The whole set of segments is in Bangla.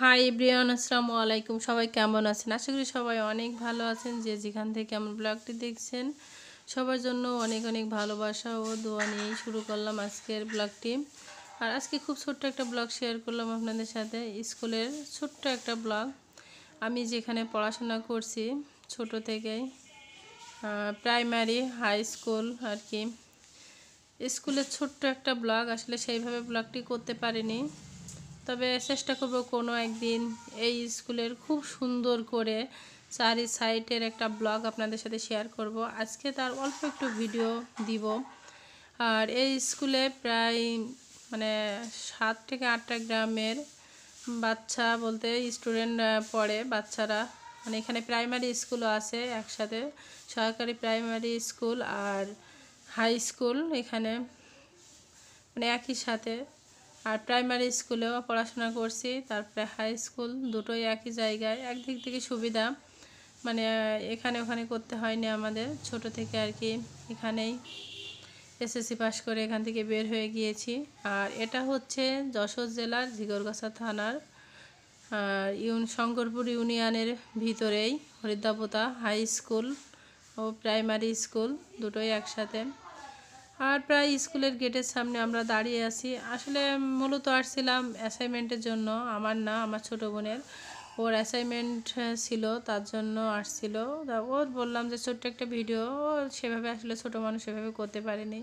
হাই ইব্রিয়ান আসসালামু আলাইকুম সবাই কেমন আছেন আশা করি সবাই অনেক ভালো আছেন যে যেখান থেকে আমার ব্লগটি দেখছেন সবার জন্য অনেক অনেক ভালোবাসা ও দোয়া নিয়েই শুরু করলাম আজকের ব্লগটি আর আজকে খুব ছোট্ট একটা ব্লগ শেয়ার করলাম আপনাদের সাথে স্কুলের ছোট্ট একটা ব্লগ আমি যেখানে পড়াশোনা করছি ছোট থেকেই প্রাইমারি হাই স্কুল আর কি স্কুলের ছোট্ট একটা ব্লগ আসলে সেইভাবে ব্লগটি করতে পারিনি তবে চেষ্টা করব কোনো একদিন এই স্কুলের খুব সুন্দর করে চারি সাইটের একটা ব্লগ আপনাদের সাথে শেয়ার করব আজকে তার অল্প একটু ভিডিও দিব আর এই স্কুলে প্রায় মানে সাত থেকে আটটা গ্রামের বাচ্চা বলতে স্টুডেন্ট পড়ে বাচ্চারা মানে এখানে প্রাইমারি স্কুলও আছে একসাথে সরকারি প্রাইমারি স্কুল আর হাই স্কুল এখানে মানে একই সাথে আর প্রাইমারি স্কুলেও পড়াশোনা করছি তারপরে হাই স্কুল দুটোই একই জায়গায় একদিক থেকে সুবিধা মানে এখানে ওখানে করতে হয়নি আমাদের ছোট থেকে আর কি এখানেই এসএসসি পাশ করে এখান থেকে বের হয়ে গিয়েছি আর এটা হচ্ছে যশোর জেলার ঝিগরগাছা থানার আর ইউন শঙ্করপুর ইউনিয়নের ভিতরেই হরিদ্রাপোতা হাই স্কুল ও প্রাইমারি স্কুল দুটোই একসাথে আর প্রায় স্কুলের গেটের সামনে আমরা দাঁড়িয়ে আছি আসলে মূলত আসছিলাম অ্যাসাইনমেন্টের জন্য আমার না আমার ছোট বোনের ওর অ্যাসাইনমেন্ট ছিল তার জন্য আসছিল তা ওর বললাম যে ছোট্ট একটা ভিডিও সেভাবে আসলে ছোট মানুষ সেভাবে করতে পারেনি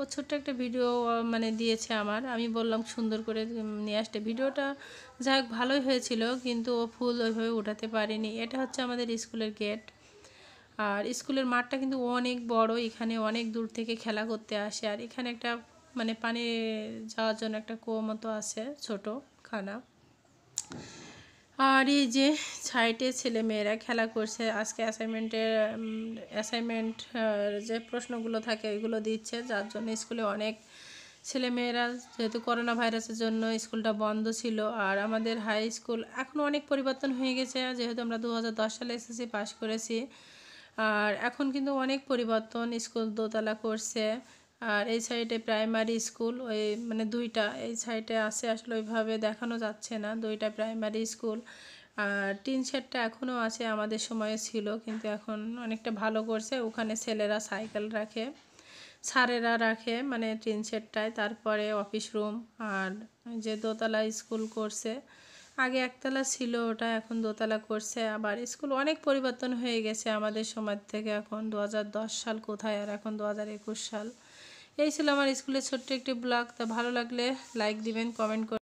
ও ছোট্ট একটা ভিডিও মানে দিয়েছে আমার আমি বললাম সুন্দর করে নিয়ে আসতে ভিডিওটা যাই ভালোই হয়েছিল কিন্তু ও ফুল ওইভাবে উঠাতে পারেনি এটা হচ্ছে আমাদের স্কুলের গেট আর স্কুলের মাঠটা কিন্তু অনেক বড় এখানে অনেক দূর থেকে খেলা করতে আসে আর এখানে একটা মানে পানি যাওয়ার জন্য একটা কুয়ো মতো আছে ছোট খানা আর এই যে সাইটে ছেলে মেয়েরা খেলা করছে আজকে অ্যাসাইনমেন্টের অ্যাসাইনমেন্ট যে প্রশ্নগুলো থাকে এগুলো দিচ্ছে যার জন্য স্কুলে অনেক ছেলে মেয়েরা যেহেতু করোনা ভাইরাসের জন্য স্কুলটা বন্ধ ছিল আর আমাদের হাই স্কুল এখন অনেক পরিবর্তন হয়ে গেছে যেহেতু আমরা দু সালে এসএসসি পাশ করেছি আর এখন কিন্তু অনেক পরিবর্তন স্কুল দোতলা করছে আর এই সাইডে প্রাইমারি স্কুল ওই মানে দুইটা এই সাইডে আছে আসলে ওইভাবে দেখানো যাচ্ছে না দুইটা প্রাইমারি স্কুল আর টিন শেডটা এখনও আছে আমাদের সময়ে ছিল কিন্তু এখন অনেকটা ভালো করছে ওখানে ছেলেরা সাইকেল রাখে সারেরা রাখে মানে টিন শেডটায় তারপরে অফিস রুম আর যে দোতলা স্কুল করছে আগে একতলা ছিল ওটা এখন দোতলা করছে আবার স্কুল অনেক পরিবর্তন হয়ে গেছে আমাদের সময় থেকে এখন দু সাল কোথায় আর এখন দু সাল এই ছিল আমার স্কুলের ছোট্ট একটি ব্লগ তা ভালো লাগলে লাইক দিবেন কমেন্ট